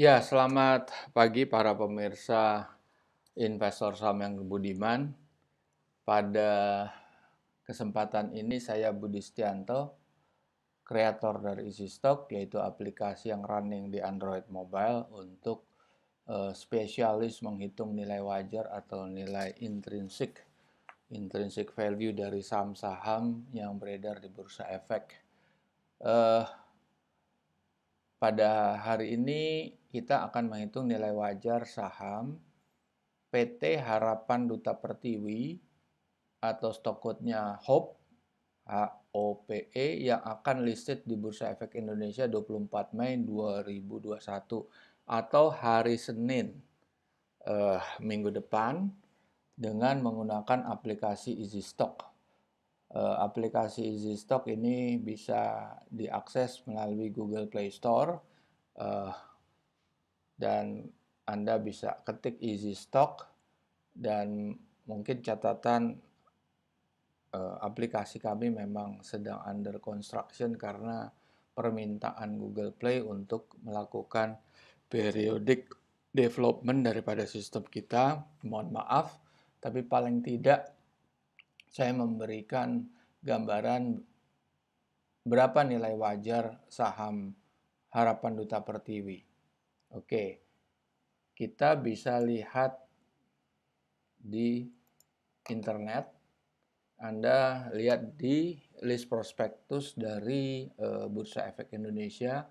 Ya, selamat pagi para pemirsa investor saham yang budiman. Pada kesempatan ini saya Budi Stianto, kreator dari Easy Stock, yaitu aplikasi yang running di Android Mobile untuk uh, spesialis menghitung nilai wajar atau nilai intrinsik intrinsik value dari saham-saham yang beredar di bursa efek. Uh, pada hari ini kita akan menghitung nilai wajar saham PT Harapan Duta Pertiwi atau stock code-nya HOPE E yang akan listed di Bursa Efek Indonesia 24 Mei 2021 atau hari Senin eh, minggu depan dengan menggunakan aplikasi Easy Stock uh, eh, aplikasi Easy Stock ini bisa diakses melalui Google Play Store. Uh, dan Anda bisa ketik easy stock dan mungkin catatan eh, aplikasi kami memang sedang under construction karena permintaan Google Play untuk melakukan periodic development daripada sistem kita. Mohon maaf, tapi paling tidak saya memberikan gambaran berapa nilai wajar saham harapan Duta Pertiwi. Oke, kita bisa lihat di internet. Anda lihat di list prospektus dari e, Bursa Efek Indonesia,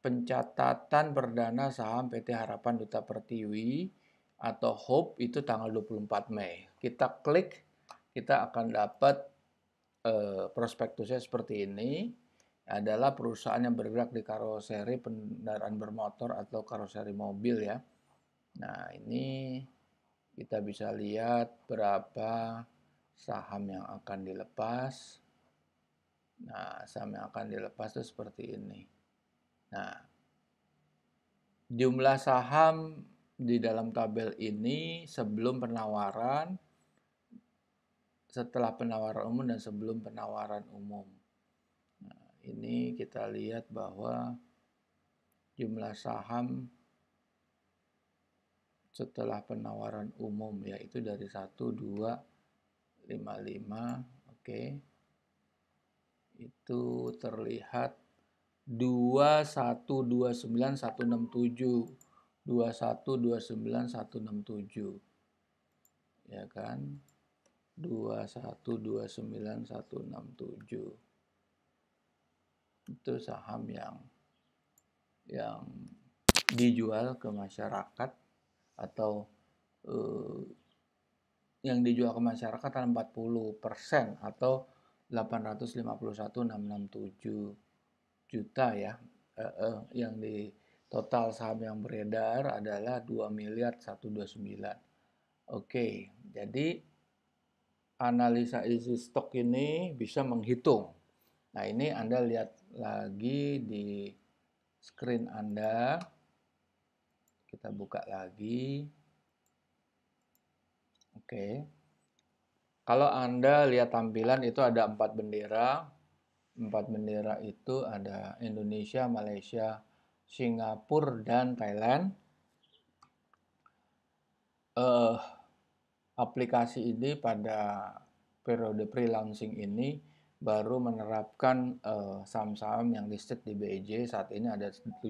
pencatatan perdana saham PT Harapan Duta Pertiwi atau HOPE itu tanggal 24 Mei. Kita klik, kita akan dapat e, prospektusnya seperti ini adalah perusahaan yang bergerak di karoseri kendaraan bermotor atau karoseri mobil ya. Nah, ini kita bisa lihat berapa saham yang akan dilepas. Nah, saham yang akan dilepas itu seperti ini. Nah, jumlah saham di dalam tabel ini sebelum penawaran, setelah penawaran umum dan sebelum penawaran umum ini kita lihat bahwa jumlah saham setelah penawaran umum yaitu dari 1 2 5 5 oke okay. itu terlihat 2129167 2129167 ya kan 2129167 itu saham yang yang dijual ke masyarakat atau eh, yang dijual ke masyarakat 40% atau 851.667 juta ya eh, eh, yang di total saham yang beredar adalah 2 miliar 129 oke jadi analisa isi stok ini bisa menghitung nah ini Anda lihat lagi di screen Anda. Kita buka lagi. Oke. Kalau Anda lihat tampilan itu ada empat bendera. Empat bendera itu ada Indonesia, Malaysia, Singapura, dan Thailand. Uh, aplikasi ini pada periode pre-launching ini baru menerapkan eh, saham-saham uh, yang listed di BEJ saat ini ada 728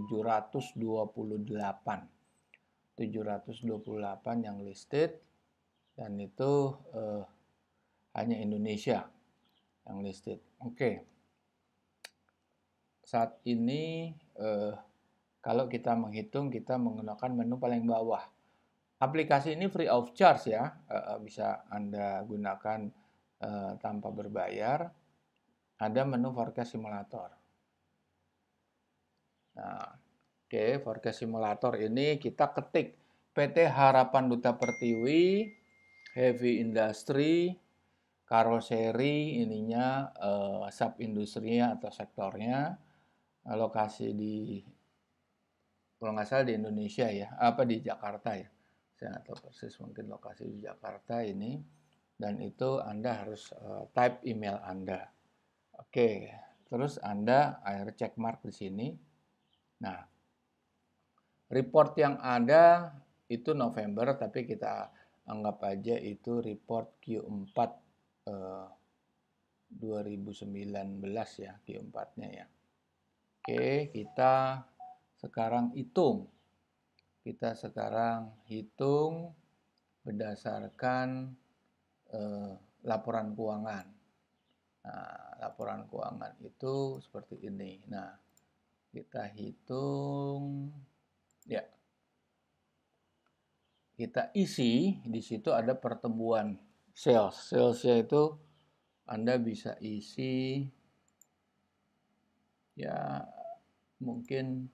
728 yang listed dan itu uh, hanya Indonesia yang listed. Oke. Okay. Saat ini uh, kalau kita menghitung kita menggunakan menu paling bawah. Aplikasi ini free of charge ya, uh, bisa Anda gunakan uh, tanpa berbayar ada menu forecast simulator. Nah, oke, okay, forecast simulator ini kita ketik PT Harapan Duta Pertiwi, Heavy Industry, Karoseri ininya eh, sub industrinya atau sektornya lokasi di kalau nggak salah di Indonesia ya, apa di Jakarta ya. Saya nggak tahu persis mungkin lokasi di Jakarta ini dan itu Anda harus uh, type email Anda. Oke, terus Anda air check mark di sini. Nah, report yang ada itu November, tapi kita anggap aja itu report Q4 eh, 2019 ya, Q4-nya ya. Oke, kita sekarang hitung. Kita sekarang hitung berdasarkan eh, laporan keuangan. Nah, laporan keuangan itu seperti ini. Nah, kita hitung ya. Kita isi di situ ada pertemuan sales. Salesnya itu Anda bisa isi ya mungkin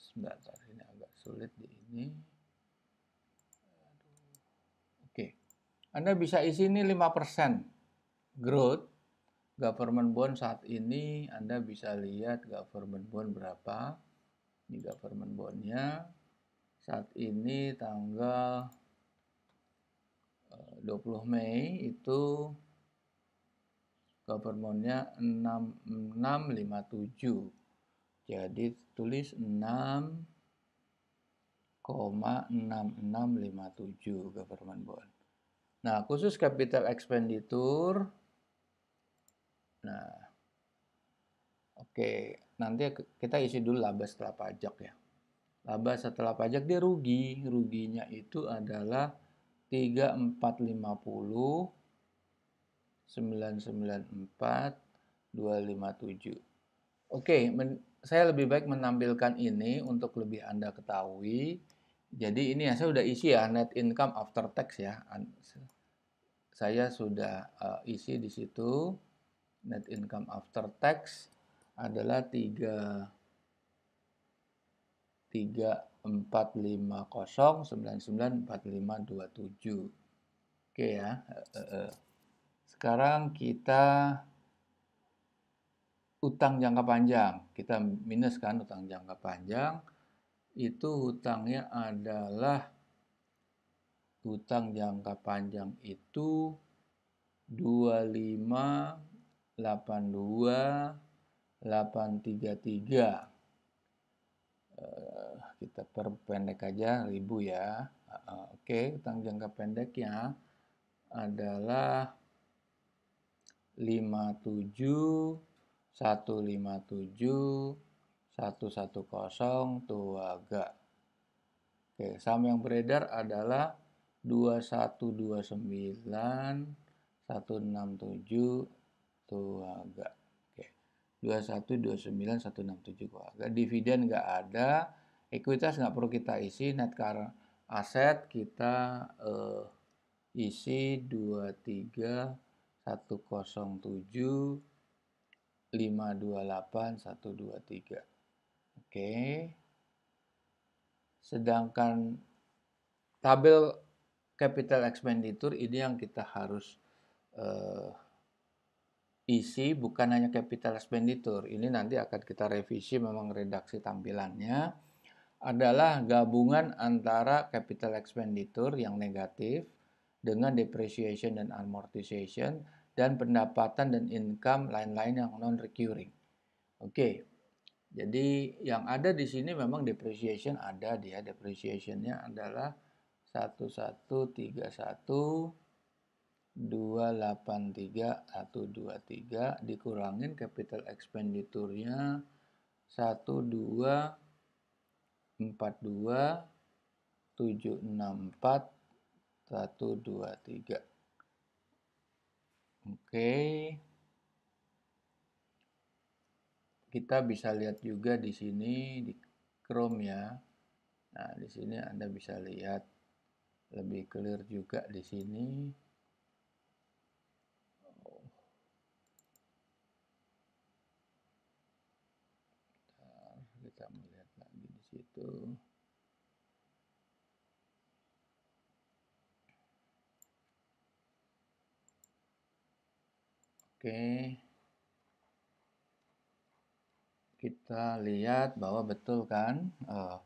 sebentar ini agak sulit di ini. Anda bisa isi ini 5% growth government bond saat ini Anda bisa lihat government bond berapa ini government bondnya saat ini tanggal 20 eh, Mei itu governmentnya 6657 jadi tulis 6,6657 government bond Nah, khusus capital expenditure. Nah, oke, okay. nanti kita isi dulu laba setelah pajak ya. Laba setelah pajak dia rugi. Ruginya itu adalah 3450 994 257. Oke, okay. saya lebih baik menampilkan ini untuk lebih Anda ketahui. Jadi ini ya saya sudah isi ya net income after tax ya. Saya sudah uh, isi di situ net income after tax adalah 3 345099452 Oke ya. Eh, eh, Sekarang kita utang jangka panjang. Kita minus kan utang jangka panjang itu hutangnya adalah hutang jangka panjang itu 25 82 833 uh, kita perpendek aja ribu ya uh, oke okay. hutang jangka pendeknya adalah 57 157 satu satu kosong 110 Tuaga. Oke, saham yang beredar adalah dua dua satu satu sembilan enam tujuh 167 Tuaga. Oke. dua dua satu satu sembilan 2129 167 Tuaga. Dividen nggak ada, ekuitas nggak perlu kita isi, net car aset kita eh, isi delapan satu dua tiga Oke. Sedangkan tabel capital expenditure ini yang kita harus uh, isi bukan hanya capital expenditure. Ini nanti akan kita revisi memang redaksi tampilannya adalah gabungan antara capital expenditure yang negatif dengan depreciation dan amortization dan pendapatan dan income lain-lain yang non recurring. Oke. Okay. Jadi yang ada di sini memang depreciation ada dia. Depreciationnya adalah 1131 283 123 dikurangin capital expenditure-nya 1242 764 123. Oke. Okay kita bisa lihat juga di sini di Chrome ya. Nah, di sini Anda bisa lihat lebih clear juga di sini. kita melihat lagi di situ. Oke. Okay kita lihat bahwa betul kan uh,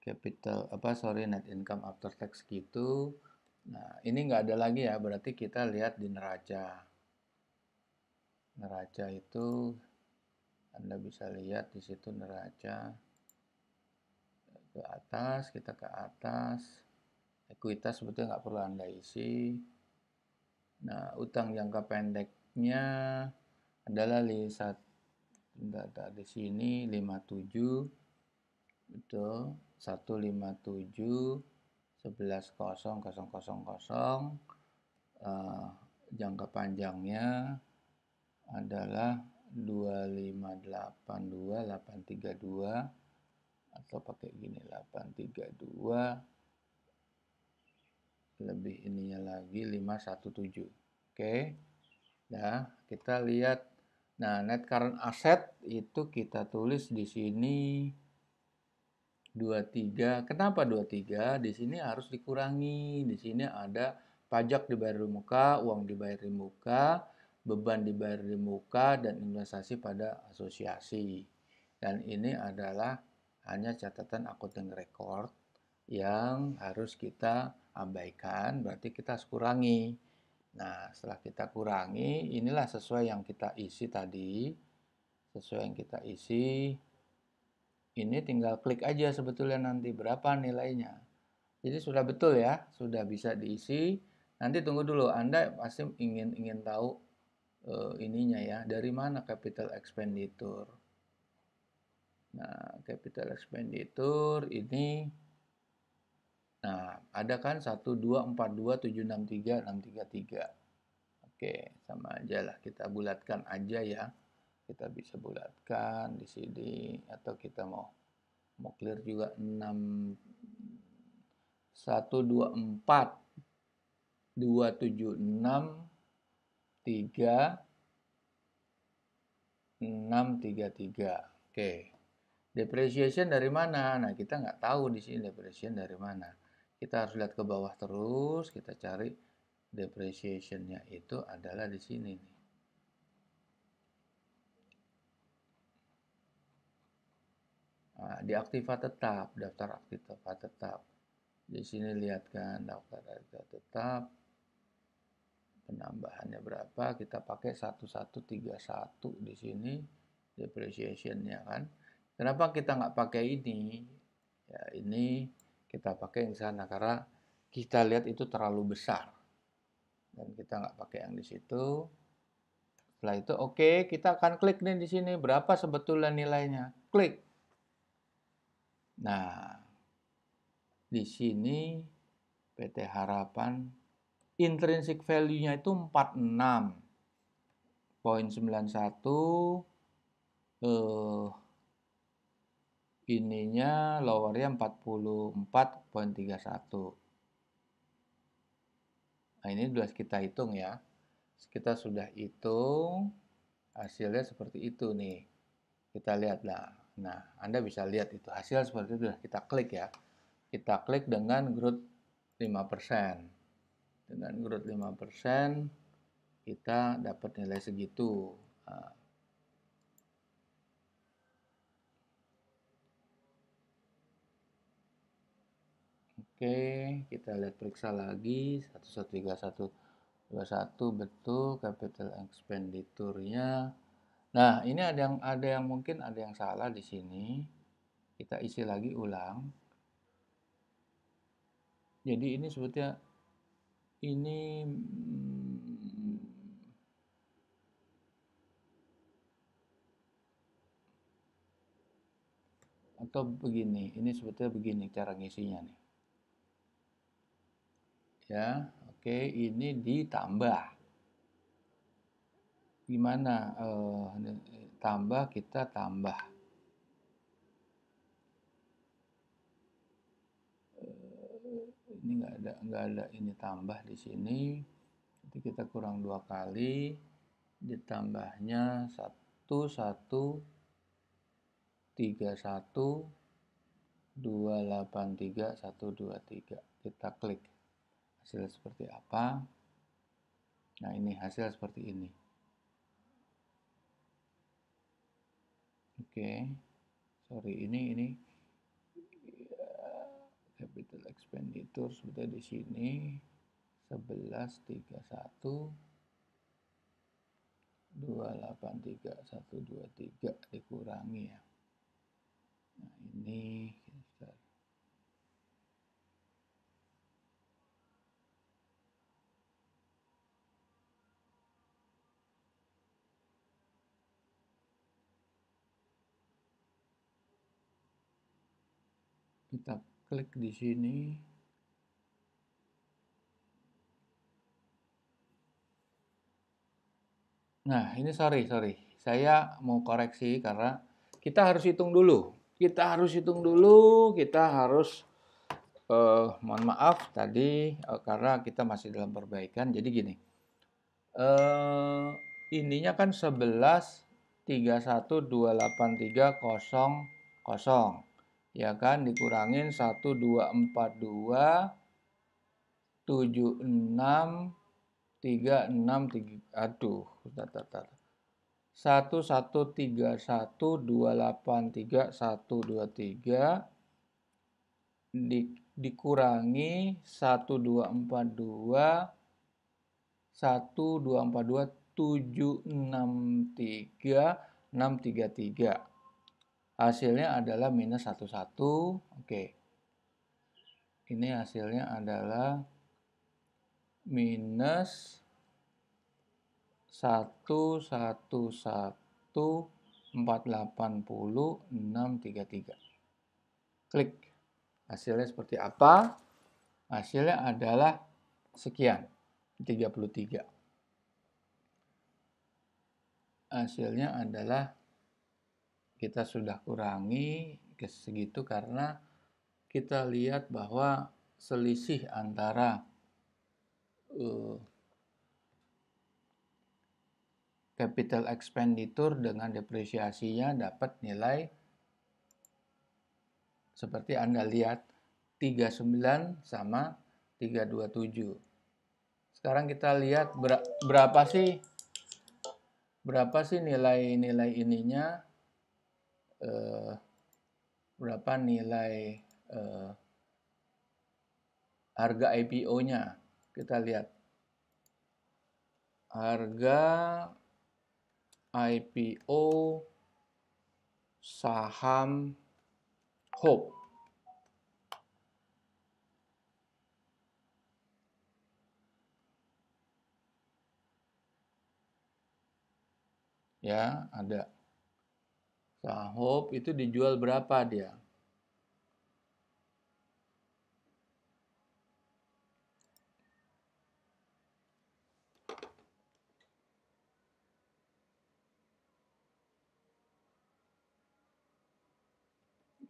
capital apa sorry net income after tax gitu nah ini nggak ada lagi ya berarti kita lihat di neraca neraca itu anda bisa lihat di situ neraca ke atas kita ke atas ekuitas sebetulnya nggak perlu anda isi nah utang jangka pendeknya adalah di satu nggak ada di sini 57 itu 157 11 jangka panjangnya adalah 2582 832 atau pakai gini 832 lebih ininya lagi 517 oke okay. nah kita lihat Nah, net current asset itu kita tulis di sini 23. Kenapa 23? Di sini harus dikurangi. Di sini ada pajak dibayar di muka, uang dibayar di muka, beban dibayar di muka, dan investasi pada asosiasi. Dan ini adalah hanya catatan accounting record yang harus kita abaikan, berarti kita kurangi. Nah, setelah kita kurangi, inilah sesuai yang kita isi tadi. Sesuai yang kita isi. Ini tinggal klik aja sebetulnya nanti berapa nilainya. Jadi sudah betul ya, sudah bisa diisi. Nanti tunggu dulu, Anda pasti ingin ingin tahu uh, ininya ya, dari mana capital expenditure. Nah, capital expenditure ini Nah, ada kan 1, 2, 4, 2, 7, 6, 3, 6, 3, 3. Oke, sama aja lah. Kita bulatkan aja ya. Kita bisa bulatkan di sini. Atau kita mau mau clear juga 6, 1, 2, 4, 2, 7, 6, 3, 6, 3, 3. Oke. Depreciation dari mana? Nah, kita nggak tahu di sini depreciation dari mana Oke kita harus lihat ke bawah terus kita cari depreciationnya itu adalah di sini nih Nah, di aktiva tetap, daftar aktiva tetap. Di sini lihat kan daftar aktiva tetap. Penambahannya berapa? Kita pakai 1131 di sini depreciation-nya kan. Kenapa kita nggak pakai ini? Ya, ini kita pakai yang di sana karena kita lihat itu terlalu besar dan kita nggak pakai yang di situ setelah itu oke okay, kita akan klik nih di sini berapa sebetulnya nilainya klik nah di sini PT Harapan intrinsic value-nya itu 46 poin 91 eh ininya lowernya 44.31 nah ini sudah kita hitung ya kita sudah hitung hasilnya seperti itu nih kita lihat lah nah Anda bisa lihat itu hasil seperti itu kita klik ya kita klik dengan growth 5% dengan growth 5% kita dapat nilai segitu nah, Oke, kita lihat periksa lagi 1131 21 betul capital expenditure-nya. Nah, ini ada yang ada yang mungkin ada yang salah di sini. Kita isi lagi ulang. Jadi ini sebetulnya ini hmm, atau begini, ini sebetulnya begini cara ngisinya nih ya oke ini ditambah gimana eh, tambah kita tambah eh, ini nggak ada nggak ada ini tambah di sini jadi kita kurang dua kali ditambahnya satu satu tiga satu dua delapan tiga satu dua tiga kita klik hasil seperti apa nah ini hasil seperti ini oke sorry ini ini eh, capital expenditure sudah di sini 1131 283123 dikurangi ya. Nah, ini kita klik di sini Nah, ini sorry, sorry. Saya mau koreksi karena kita harus hitung dulu. Kita harus hitung dulu, kita harus, uh, mohon maaf tadi uh, karena kita masih dalam perbaikan. Jadi gini, uh, ininya kan sebelas tiga satu 11 delapan tiga kosong kosong ya kan dikurangin 1 2 4 2 7 6 3 6 3 aduh tar, tata 1 1 3 1 2 8 3 1 2 3 di, dikurangi 1 2 4 2 1 2 4 2 7 6 3 6 3 3 hasilnya adalah minus 11 oke okay. ini hasilnya adalah minus 111480633 klik hasilnya seperti apa hasilnya adalah sekian 33 hasilnya adalah kita sudah kurangi ke segitu karena kita lihat bahwa selisih antara uh, capital expenditure dengan depresiasinya dapat nilai seperti Anda lihat 39 sama 327. Sekarang kita lihat berapa sih berapa sih nilai-nilai ininya eh, berapa nilai eh, harga IPO-nya. Kita lihat. Harga IPO saham Hope. Ya, ada Nah, hope itu dijual berapa dia?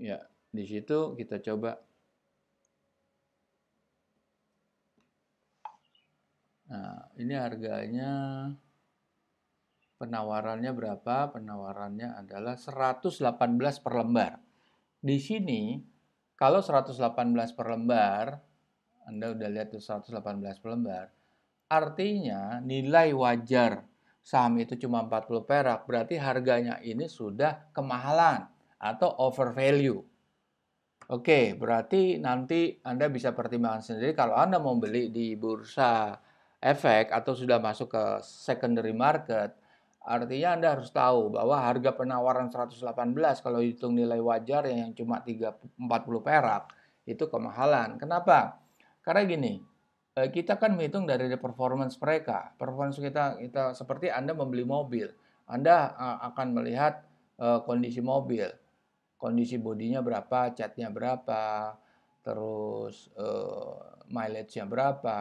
Ya, di situ kita coba. Nah, ini harganya Penawarannya berapa? Penawarannya adalah 118 per lembar. Di sini, kalau 118 per lembar, Anda udah lihat tuh 118 per lembar, artinya nilai wajar saham itu cuma 40 perak, berarti harganya ini sudah kemahalan atau over value. Oke, berarti nanti Anda bisa pertimbangkan sendiri kalau Anda mau beli di bursa efek atau sudah masuk ke secondary market, Artinya Anda harus tahu bahwa harga penawaran 118 kalau hitung nilai wajar ya yang cuma 340 40 perak itu kemahalan. Kenapa? Karena gini, eh, kita kan menghitung dari performance mereka. Performance kita kita seperti Anda membeli mobil. Anda eh, akan melihat eh, kondisi mobil. Kondisi bodinya berapa, catnya berapa, terus mileage-nya berapa,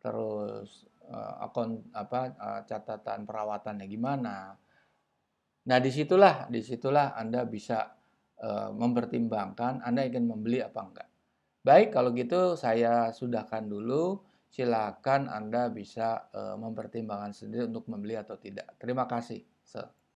terus uh, akun apa uh, catatan perawatannya gimana. Nah, disitulah disitulah Anda bisa uh, mempertimbangkan Anda ingin membeli apa enggak. Baik, kalau gitu saya sudahkan dulu. Silakan Anda bisa uh, mempertimbangkan sendiri untuk membeli atau tidak. Terima kasih. So.